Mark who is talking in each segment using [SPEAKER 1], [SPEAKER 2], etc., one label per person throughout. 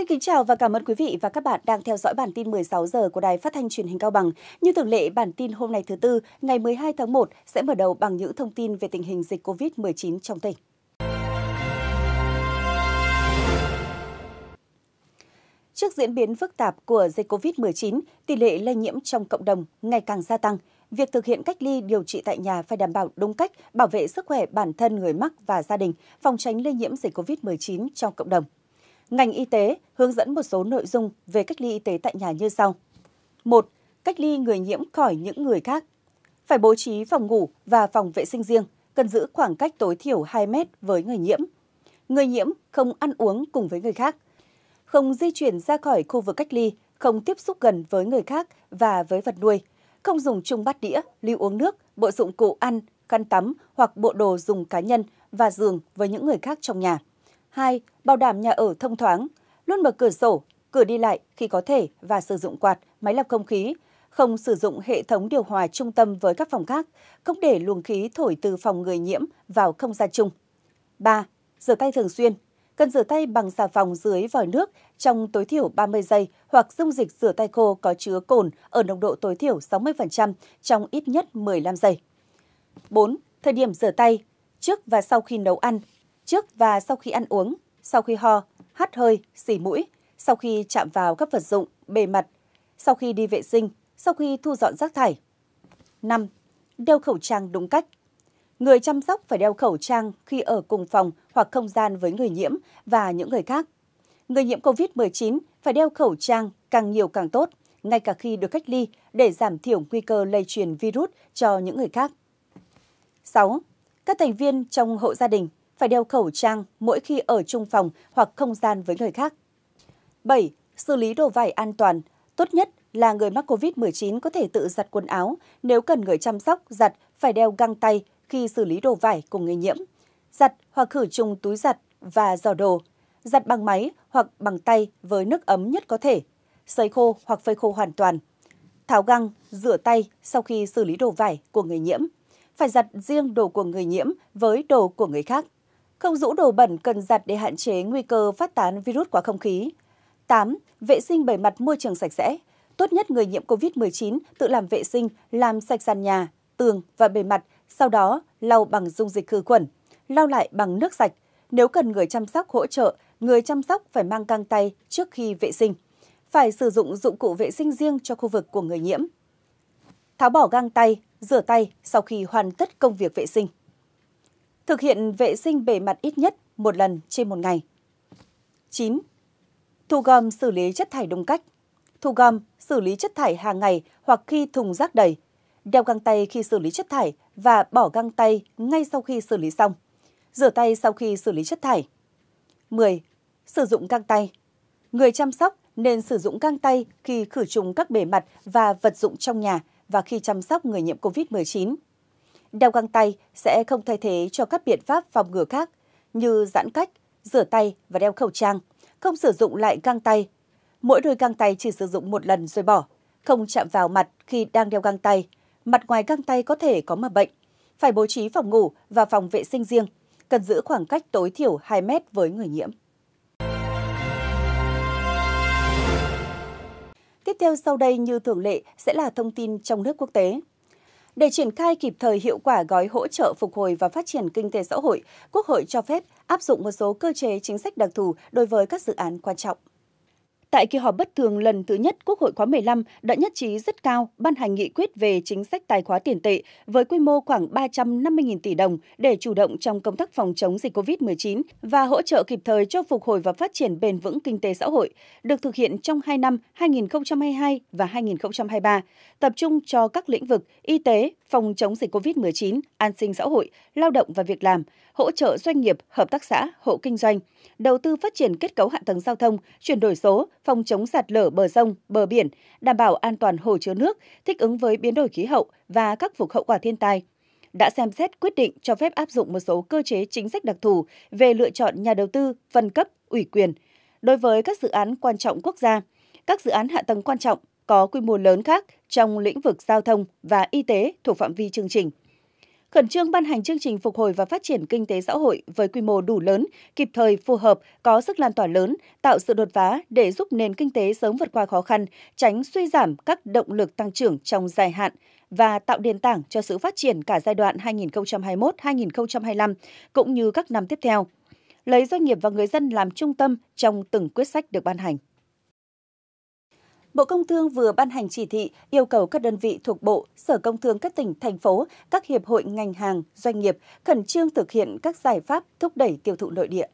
[SPEAKER 1] Xin kính chào và cảm ơn quý vị và các bạn đang theo dõi bản tin 16 giờ của Đài Phát thanh Truyền hình Cao Bằng. Như thường lệ, bản tin hôm nay thứ tư, ngày 12 tháng 1 sẽ mở đầu bằng những thông tin về tình hình dịch COVID-19 trong tỉnh. Trước diễn biến phức tạp của dịch COVID-19, tỷ lệ lây nhiễm trong cộng đồng ngày càng gia tăng. Việc thực hiện cách ly điều trị tại nhà phải đảm bảo đúng cách, bảo vệ sức khỏe bản thân người mắc và gia đình, phòng tránh lây nhiễm dịch COVID-19 trong cộng đồng ngành y tế hướng dẫn một số nội dung về cách ly y tế tại nhà như sau. 1. Cách ly người nhiễm khỏi những người khác. Phải bố trí phòng ngủ và phòng vệ sinh riêng, cần giữ khoảng cách tối thiểu 2 mét với người nhiễm. Người nhiễm không ăn uống cùng với người khác, không di chuyển ra khỏi khu vực cách ly, không tiếp xúc gần với người khác và với vật nuôi, không dùng chung bát đĩa, ly uống nước, bộ dụng cụ ăn, khăn tắm hoặc bộ đồ dùng cá nhân và giường với những người khác trong nhà. 2. Bảo đảm nhà ở thông thoáng, luôn mở cửa sổ, cửa đi lại khi có thể và sử dụng quạt, máy lọc không khí, không sử dụng hệ thống điều hòa trung tâm với các phòng khác, không để luồng khí thổi từ phòng người nhiễm vào không gian chung. 3. Rửa tay thường xuyên. Cần rửa tay bằng xà phòng dưới vòi nước trong tối thiểu 30 giây hoặc dung dịch rửa tay khô có chứa cồn ở nồng độ tối thiểu 60% trong ít nhất 15 giây. 4. Thời điểm rửa tay trước và sau khi nấu ăn trước và sau khi ăn uống, sau khi ho, hắt hơi, xỉ mũi, sau khi chạm vào các vật dụng, bề mặt, sau khi đi vệ sinh, sau khi thu dọn rác thải. 5. Đeo khẩu trang đúng cách. Người chăm sóc phải đeo khẩu trang khi ở cùng phòng hoặc không gian với người nhiễm và những người khác. Người nhiễm COVID-19 phải đeo khẩu trang càng nhiều càng tốt, ngay cả khi được cách ly để giảm thiểu nguy cơ lây truyền virus cho những người khác. 6. Các thành viên trong hộ gia đình phải đeo khẩu trang mỗi khi ở chung phòng hoặc không gian với người khác. 7. Xử lý đồ vải an toàn. Tốt nhất là người mắc COVID-19 có thể tự giặt quần áo, nếu cần người chăm sóc giặt phải đeo găng tay khi xử lý đồ vải cùng người nhiễm. Giặt hoặc khử trùng túi giặt và giò đồ. Giặt bằng máy hoặc bằng tay với nước ấm nhất có thể. Sấy khô hoặc phơi khô hoàn toàn. Tháo găng, rửa tay sau khi xử lý đồ vải của người nhiễm. Phải giặt riêng đồ của người nhiễm với đồ của người khác. Không rũ đồ bẩn cần giặt để hạn chế nguy cơ phát tán virus qua không khí. 8. Vệ sinh bề mặt môi trường sạch sẽ. Tốt nhất người nhiễm COVID-19 tự làm vệ sinh, làm sạch sàn nhà, tường và bề mặt, sau đó lau bằng dung dịch khử khuẩn, lau lại bằng nước sạch. Nếu cần người chăm sóc hỗ trợ, người chăm sóc phải mang găng tay trước khi vệ sinh. Phải sử dụng dụng cụ vệ sinh riêng cho khu vực của người nhiễm. Tháo bỏ găng tay, rửa tay sau khi hoàn tất công việc vệ sinh. Thực hiện vệ sinh bề mặt ít nhất một lần trên một ngày. 9. Thu gom xử lý chất thải đúng cách. Thu gom, xử lý chất thải hàng ngày hoặc khi thùng rác đầy. Đeo găng tay khi xử lý chất thải và bỏ găng tay ngay sau khi xử lý xong. Rửa tay sau khi xử lý chất thải. 10. Sử dụng găng tay. Người chăm sóc nên sử dụng găng tay khi khử trùng các bề mặt và vật dụng trong nhà và khi chăm sóc người nhiễm COVID-19 đeo găng tay sẽ không thay thế cho các biện pháp phòng ngừa khác như giãn cách, rửa tay và đeo khẩu trang, không sử dụng lại găng tay. Mỗi đôi găng tay chỉ sử dụng một lần rồi bỏ, không chạm vào mặt khi đang đeo găng tay. Mặt ngoài găng tay có thể có mầm bệnh. Phải bố trí phòng ngủ và phòng vệ sinh riêng, cần giữ khoảng cách tối thiểu 2 mét với người nhiễm. Tiếp theo sau đây như thường lệ sẽ là thông tin trong nước quốc tế. Để triển khai kịp thời hiệu quả gói hỗ trợ phục hồi và phát triển kinh tế xã hội, Quốc hội cho phép áp dụng một số cơ chế chính sách đặc thù đối với các dự án quan trọng. Tại kỳ họp bất thường lần thứ nhất Quốc hội khóa 15 đã nhất trí rất cao ban hành nghị quyết về chính sách tài khóa tiền tệ với quy mô khoảng 350.000 tỷ đồng để chủ động trong công tác phòng chống dịch COVID-19 và hỗ trợ kịp thời cho phục hồi và phát triển bền vững kinh tế xã hội, được thực hiện trong 2 năm 2022 và 2023, tập trung cho các lĩnh vực y tế, phòng chống dịch COVID-19, an sinh xã hội, lao động và việc làm, hỗ trợ doanh nghiệp, hợp tác xã, hộ kinh doanh, đầu tư phát triển kết cấu hạ tầng giao thông, chuyển đổi số, phòng chống sạt lở bờ sông, bờ biển, đảm bảo an toàn hồ chứa nước, thích ứng với biến đổi khí hậu và khắc phục hậu quả thiên tai đã xem xét quyết định cho phép áp dụng một số cơ chế chính sách đặc thù về lựa chọn nhà đầu tư, phân cấp, ủy quyền đối với các dự án quan trọng quốc gia, các dự án hạ tầng quan trọng có quy mô lớn khác trong lĩnh vực giao thông và y tế thuộc phạm vi chương trình khẩn trương ban hành chương trình phục hồi và phát triển kinh tế xã hội với quy mô đủ lớn, kịp thời, phù hợp, có sức lan tỏa lớn, tạo sự đột phá để giúp nền kinh tế sớm vượt qua khó khăn, tránh suy giảm các động lực tăng trưởng trong dài hạn và tạo nền tảng cho sự phát triển cả giai đoạn 2021-2025 cũng như các năm tiếp theo. Lấy doanh nghiệp và người dân làm trung tâm trong từng quyết sách được ban hành. Bộ Công Thương vừa ban hành chỉ thị yêu cầu các đơn vị thuộc Bộ, Sở Công Thương các tỉnh, thành phố, các hiệp hội ngành hàng, doanh nghiệp khẩn trương thực hiện các giải pháp thúc đẩy tiêu thụ nội địa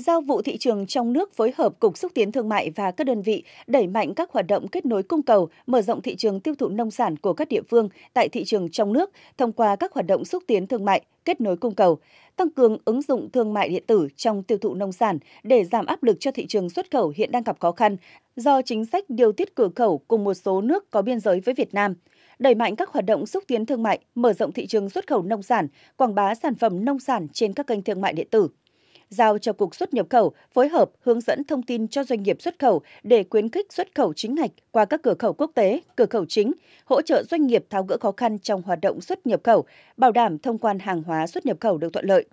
[SPEAKER 1] giao vụ thị trường trong nước phối hợp Cục Xúc tiến Thương mại và các đơn vị đẩy mạnh các hoạt động kết nối cung cầu, mở rộng thị trường tiêu thụ nông sản của các địa phương tại thị trường trong nước thông qua các hoạt động xúc tiến thương mại, kết nối cung cầu, tăng cường ứng dụng thương mại điện tử trong tiêu thụ nông sản để giảm áp lực cho thị trường xuất khẩu hiện đang gặp khó khăn do chính sách điều tiết cửa khẩu cùng một số nước có biên giới với Việt Nam đẩy mạnh các hoạt động xúc tiến thương mại, mở rộng thị trường xuất khẩu nông sản, quảng bá sản phẩm nông sản trên các kênh thương mại điện tử giao cho Cục xuất nhập khẩu phối hợp hướng dẫn thông tin cho doanh nghiệp xuất khẩu để khuyến khích xuất khẩu chính ngạch qua các cửa khẩu quốc tế, cửa khẩu chính, hỗ trợ doanh nghiệp tháo gỡ khó khăn trong hoạt động xuất nhập khẩu, bảo đảm thông quan hàng hóa xuất nhập khẩu được thuận lợi.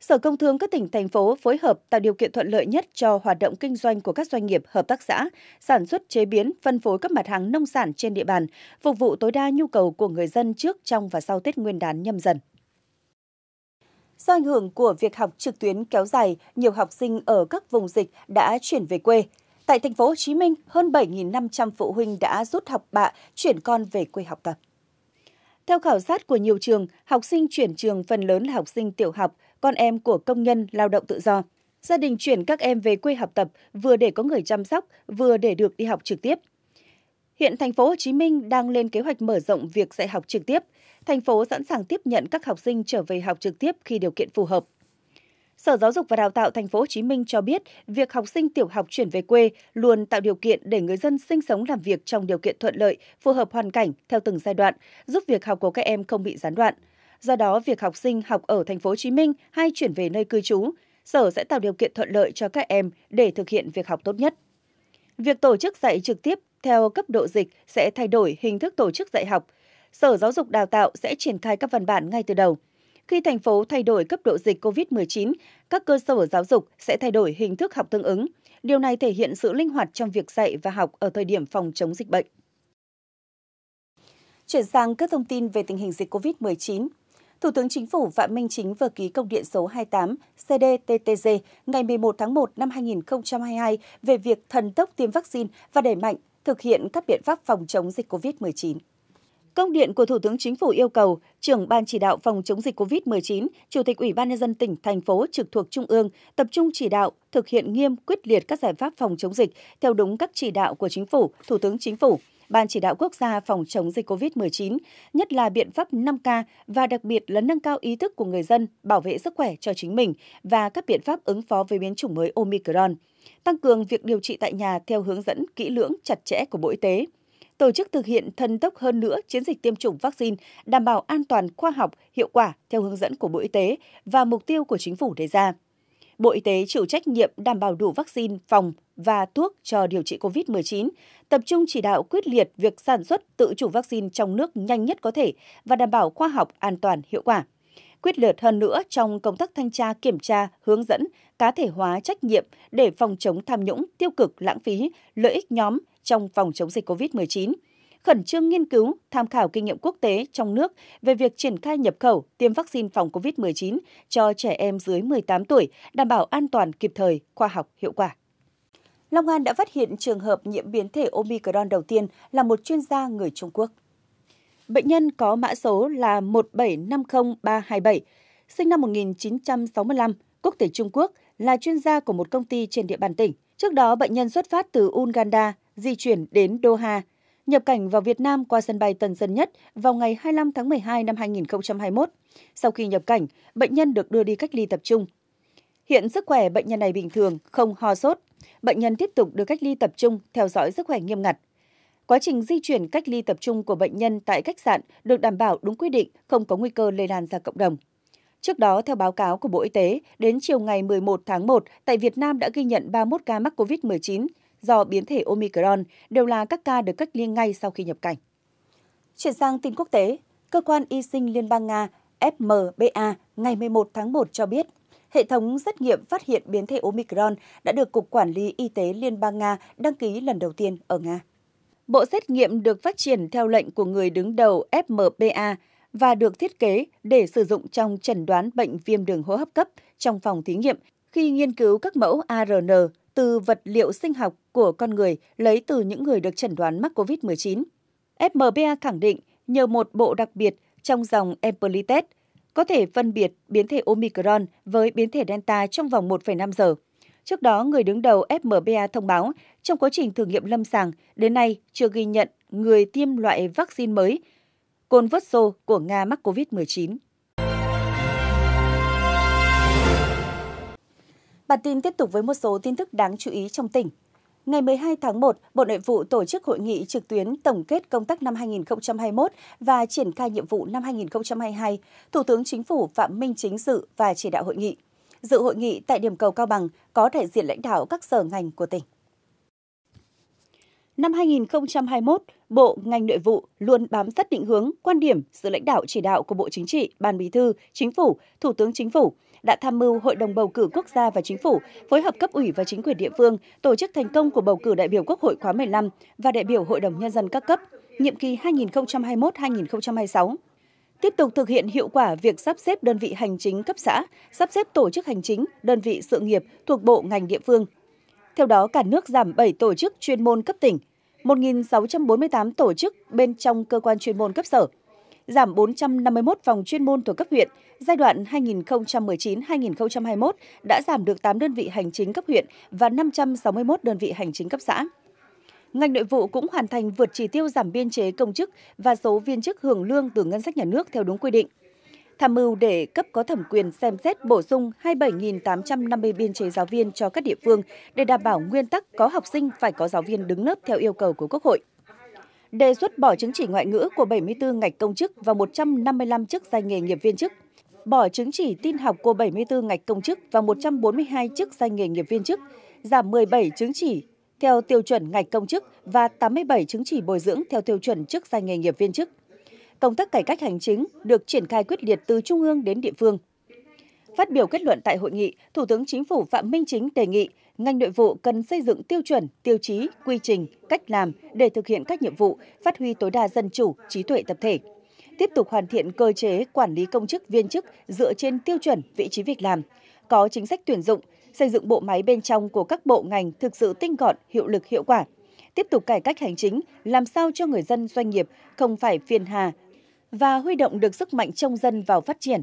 [SPEAKER 1] Sở Công Thương các tỉnh, thành phố phối hợp tạo điều kiện thuận lợi nhất cho hoạt động kinh doanh của các doanh nghiệp hợp tác xã, sản xuất chế biến, phân phối các mặt hàng nông sản trên địa bàn, phục vụ tối đa nhu cầu của người dân trước, trong và sau Tết Nguyên đán nhâm dần. Do ảnh hưởng của việc học trực tuyến kéo dài, nhiều học sinh ở các vùng dịch đã chuyển về quê. Tại thành phố Hồ Chí Minh, hơn 7.500 phụ huynh đã rút học bạ, chuyển con về quê học tập. Theo khảo sát của nhiều trường, học sinh chuyển trường phần lớn là học sinh tiểu học, con em của công nhân lao động tự do. Gia đình chuyển các em về quê học tập vừa để có người chăm sóc, vừa để được đi học trực tiếp. Hiện thành phố Hồ Chí Minh đang lên kế hoạch mở rộng việc dạy học trực tiếp. Thành phố sẵn sàng tiếp nhận các học sinh trở về học trực tiếp khi điều kiện phù hợp. Sở Giáo dục và Đào tạo Thành phố Hồ Chí Minh cho biết, việc học sinh tiểu học chuyển về quê luôn tạo điều kiện để người dân sinh sống làm việc trong điều kiện thuận lợi, phù hợp hoàn cảnh theo từng giai đoạn, giúp việc học của các em không bị gián đoạn. Do đó, việc học sinh học ở Thành phố Hồ Chí Minh hay chuyển về nơi cư trú, sở sẽ tạo điều kiện thuận lợi cho các em để thực hiện việc học tốt nhất. Việc tổ chức dạy trực tiếp theo cấp độ dịch sẽ thay đổi hình thức tổ chức dạy học. Sở Giáo dục Đào tạo sẽ triển khai các văn bản ngay từ đầu. Khi thành phố thay đổi cấp độ dịch COVID-19, các cơ sở giáo dục sẽ thay đổi hình thức học tương ứng. Điều này thể hiện sự linh hoạt trong việc dạy và học ở thời điểm phòng chống dịch bệnh. Chuyển sang các thông tin về tình hình dịch COVID-19. Thủ tướng Chính phủ Phạm Minh Chính vừa ký công điện số 28 CDTTG ngày 11 tháng 1 năm 2022 về việc thần tốc tiêm vaccine và đẩy mạnh thực hiện các biện pháp phòng chống dịch COVID-19. Công điện của Thủ tướng Chính phủ yêu cầu trưởng Ban chỉ đạo phòng chống dịch COVID-19, Chủ tịch Ủy ban nhân dân tỉnh, thành phố trực thuộc Trung ương tập trung chỉ đạo thực hiện nghiêm quyết liệt các giải pháp phòng chống dịch theo đúng các chỉ đạo của Chính phủ, Thủ tướng Chính phủ, Ban chỉ đạo quốc gia phòng chống dịch COVID-19, nhất là biện pháp 5K và đặc biệt là nâng cao ý thức của người dân bảo vệ sức khỏe cho chính mình và các biện pháp ứng phó với biến chủng mới Omicron – tăng cường việc điều trị tại nhà theo hướng dẫn kỹ lưỡng chặt chẽ của Bộ Y tế, tổ chức thực hiện thần tốc hơn nữa chiến dịch tiêm chủng vaccine đảm bảo an toàn khoa học, hiệu quả theo hướng dẫn của Bộ Y tế và mục tiêu của chính phủ đề ra. Bộ Y tế chịu trách nhiệm đảm bảo đủ vaccine, phòng và thuốc cho điều trị COVID-19, tập trung chỉ đạo quyết liệt việc sản xuất tự chủ vaccine trong nước nhanh nhất có thể và đảm bảo khoa học, an toàn, hiệu quả quyết liệt hơn nữa trong công tác thanh tra kiểm tra, hướng dẫn, cá thể hóa trách nhiệm để phòng chống tham nhũng, tiêu cực, lãng phí, lợi ích nhóm trong phòng chống dịch COVID-19 khẩn trương nghiên cứu, tham khảo kinh nghiệm quốc tế trong nước về việc triển khai nhập khẩu tiêm vaccine phòng COVID-19 cho trẻ em dưới 18 tuổi, đảm bảo an toàn kịp thời, khoa học, hiệu quả. Long An đã phát hiện trường hợp nhiễm biến thể Omicron đầu tiên là một chuyên gia người Trung Quốc. Bệnh nhân có mã số là 1750327, sinh năm 1965, quốc tịch Trung Quốc, là chuyên gia của một công ty trên địa bàn tỉnh. Trước đó, bệnh nhân xuất phát từ Uganda, di chuyển đến Doha, nhập cảnh vào Việt Nam qua sân bay Tân Sơn Nhất vào ngày 25 tháng 12 năm 2021. Sau khi nhập cảnh, bệnh nhân được đưa đi cách ly tập trung. Hiện sức khỏe bệnh nhân này bình thường, không ho sốt. Bệnh nhân tiếp tục được cách ly tập trung, theo dõi sức khỏe nghiêm ngặt. Quá trình di chuyển cách ly tập trung của bệnh nhân tại khách sạn được đảm bảo đúng quy định, không có nguy cơ lây lan ra cộng đồng. Trước đó, theo báo cáo của Bộ Y tế, đến chiều ngày 11 tháng 1, tại Việt Nam đã ghi nhận 31 ca mắc COVID-19 do biến thể Omicron, đều là các ca được cách ly ngay sau khi nhập cảnh. Chuyển sang tin quốc tế, Cơ quan Y sinh Liên bang Nga FMBA ngày 11 tháng 1 cho biết, hệ thống xét nghiệm phát hiện biến thể Omicron đã được Cục Quản lý Y tế Liên bang Nga đăng ký lần đầu tiên ở Nga. Bộ xét nghiệm được phát triển theo lệnh của người đứng đầu FMPA và được thiết kế để sử dụng trong chẩn đoán bệnh viêm đường hô hấp cấp trong phòng thí nghiệm khi nghiên cứu các mẫu ARN từ vật liệu sinh học của con người lấy từ những người được chẩn đoán mắc COVID-19. FMPA khẳng định nhờ một bộ đặc biệt trong dòng Empolitest có thể phân biệt biến thể Omicron với biến thể Delta trong vòng 1,5 giờ. Trước đó, người đứng đầu FMBA thông báo, trong quá trình thử nghiệm lâm sàng, đến nay chưa ghi nhận người tiêm loại vaccine mới xô của Nga mắc COVID-19. Bản tin tiếp tục với một số tin tức đáng chú ý trong tỉnh. Ngày 12 tháng 1, Bộ Nội vụ tổ chức hội nghị trực tuyến tổng kết công tác năm 2021 và triển khai nhiệm vụ năm 2022. Thủ tướng Chính phủ Phạm Minh Chính dự và chỉ đạo hội nghị. Dự hội nghị tại điểm cầu Cao Bằng có đại diện lãnh đạo các sở ngành của tỉnh. Năm 2021, Bộ ngành nội vụ luôn bám sát định hướng, quan điểm, sự lãnh đạo chỉ đạo của Bộ Chính trị, Ban Bí thư, Chính phủ, Thủ tướng Chính phủ đã tham mưu Hội đồng bầu cử quốc gia và Chính phủ phối hợp cấp ủy và chính quyền địa phương tổ chức thành công của bầu cử đại biểu Quốc hội khóa 15 và đại biểu Hội đồng nhân dân các cấp nhiệm kỳ 2021-2026 tiếp tục thực hiện hiệu quả việc sắp xếp đơn vị hành chính cấp xã, sắp xếp tổ chức hành chính, đơn vị sự nghiệp thuộc bộ ngành địa phương. Theo đó, cả nước giảm 7 tổ chức chuyên môn cấp tỉnh, 1.648 tổ chức bên trong cơ quan chuyên môn cấp sở, giảm 451 phòng chuyên môn thuộc cấp huyện. Giai đoạn 2019-2021 đã giảm được 8 đơn vị hành chính cấp huyện và 561 đơn vị hành chính cấp xã. Ngành nội vụ cũng hoàn thành vượt chỉ tiêu giảm biên chế công chức và số viên chức hưởng lương từ ngân sách nhà nước theo đúng quy định. Tham mưu để cấp có thẩm quyền xem xét bổ sung 27.850 biên chế giáo viên cho các địa phương để đảm bảo nguyên tắc có học sinh phải có giáo viên đứng lớp theo yêu cầu của Quốc hội đề xuất bỏ chứng chỉ ngoại ngữ của 74 ngạch công chức và 155 chức danh nghề nghiệp viên chức, bỏ chứng chỉ tin học của 74 ngạch công chức và 142 chức danh nghề nghiệp viên chức, giảm 17 chứng chỉ theo tiêu chuẩn ngạch công chức và 87 chứng chỉ bồi dưỡng theo tiêu chuẩn chức danh nghề nghiệp viên chức. Công tác cải cách hành chính được triển khai quyết liệt từ trung ương đến địa phương. Phát biểu kết luận tại hội nghị, Thủ tướng Chính phủ Phạm Minh Chính đề nghị ngành nội vụ cần xây dựng tiêu chuẩn, tiêu chí, quy trình, cách làm để thực hiện các nhiệm vụ, phát huy tối đa dân chủ, trí tuệ tập thể. Tiếp tục hoàn thiện cơ chế quản lý công chức viên chức dựa trên tiêu chuẩn vị trí việc làm, có chính sách tuyển dụng, xây dựng bộ máy bên trong của các bộ ngành thực sự tinh gọn, hiệu lực hiệu quả. Tiếp tục cải cách hành chính, làm sao cho người dân doanh nghiệp không phải phiền hà và huy động được sức mạnh trong dân vào phát triển.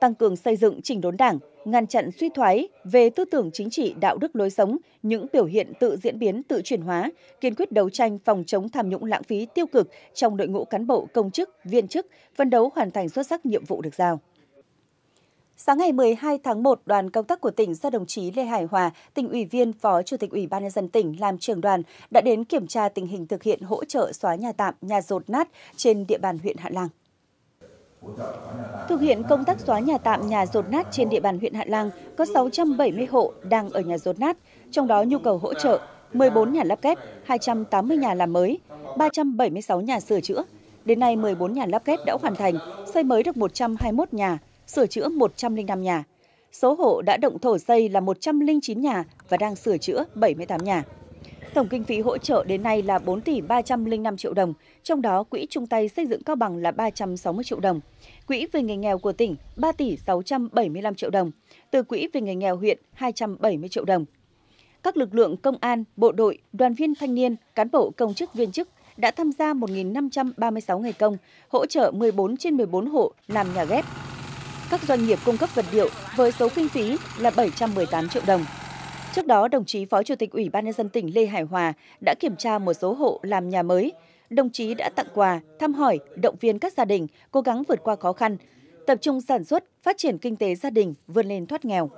[SPEAKER 1] Tăng cường xây dựng chỉnh đốn đảng, ngăn chặn suy thoái về tư tưởng chính trị đạo đức lối sống, những biểu hiện tự diễn biến tự chuyển hóa, kiên quyết đấu tranh phòng chống tham nhũng lãng phí tiêu cực trong đội ngũ cán bộ công chức, viên chức, phân đấu hoàn thành xuất sắc nhiệm vụ được giao. Sáng ngày 12 tháng 1, đoàn công tác của tỉnh do đồng chí Lê Hải Hòa, tỉnh ủy viên, phó chủ tịch Ủy ban nhân dân tỉnh làm trưởng đoàn đã đến kiểm tra tình hình thực hiện hỗ trợ xóa nhà tạm, nhà rột nát trên địa bàn huyện Hạ Lang. Thực hiện công tác xóa nhà tạm, nhà rột nát trên địa bàn huyện Hạ Lang, có 670 hộ đang ở nhà rột nát, trong đó nhu cầu hỗ trợ 14 nhà lắp ghép, 280 nhà làm mới, 376 nhà sửa chữa. Đến nay, 14 nhà lắp ghép đã hoàn thành, xây mới được 121 nhà, sửa chữa 105 nhà. Số hộ đã động thổ xây là 109 nhà và đang sửa chữa 78 nhà. Tổng kinh phí hỗ trợ đến nay là 4 tỷ 305 triệu đồng, trong đó quỹ chung tay xây dựng Cao Bằng là 360 triệu đồng, quỹ về người nghèo của tỉnh 3 tỷ 675 triệu đồng, từ quỹ về người nghèo huyện 270 triệu đồng. Các lực lượng công an, bộ đội, đoàn viên thanh niên, cán bộ công chức viên chức đã tham gia 1.536 ngày công, hỗ trợ 14 trên 14 hộ làm nhà ghép, các doanh nghiệp cung cấp vật liệu với số kinh phí là 718 triệu đồng. Trước đó, đồng chí Phó Chủ tịch Ủy ban nhân dân tỉnh Lê Hải Hòa đã kiểm tra một số hộ làm nhà mới. Đồng chí đã tặng quà, thăm hỏi, động viên các gia đình cố gắng vượt qua khó khăn, tập trung sản xuất, phát triển kinh tế gia đình vươn lên thoát nghèo.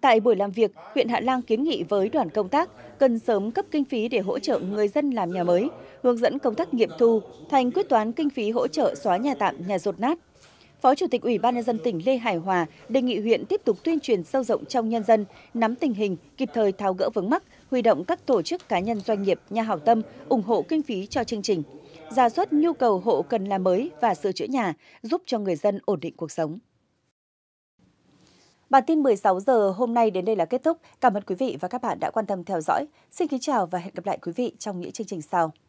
[SPEAKER 1] Tại buổi làm việc, huyện Hạ Lang kiến nghị với đoàn công tác cần sớm cấp kinh phí để hỗ trợ người dân làm nhà mới, hướng dẫn công tác nghiệm thu, thành quyết toán kinh phí hỗ trợ xóa nhà tạm, nhà rột nát, Phó Chủ tịch Ủy ban nhân dân tỉnh Lê Hải Hòa đề nghị huyện tiếp tục tuyên truyền sâu rộng trong nhân dân, nắm tình hình, kịp thời tháo gỡ vướng mắc, huy động các tổ chức cá nhân doanh nghiệp, nhà hảo tâm ủng hộ kinh phí cho chương trình, ra soát nhu cầu hộ cần làm mới và sửa chữa nhà, giúp cho người dân ổn định cuộc sống. Bản tin 16 giờ hôm nay đến đây là kết thúc. Cảm ơn quý vị và các bạn đã quan tâm theo dõi. Xin kính chào và hẹn gặp lại quý vị trong những chương trình sau.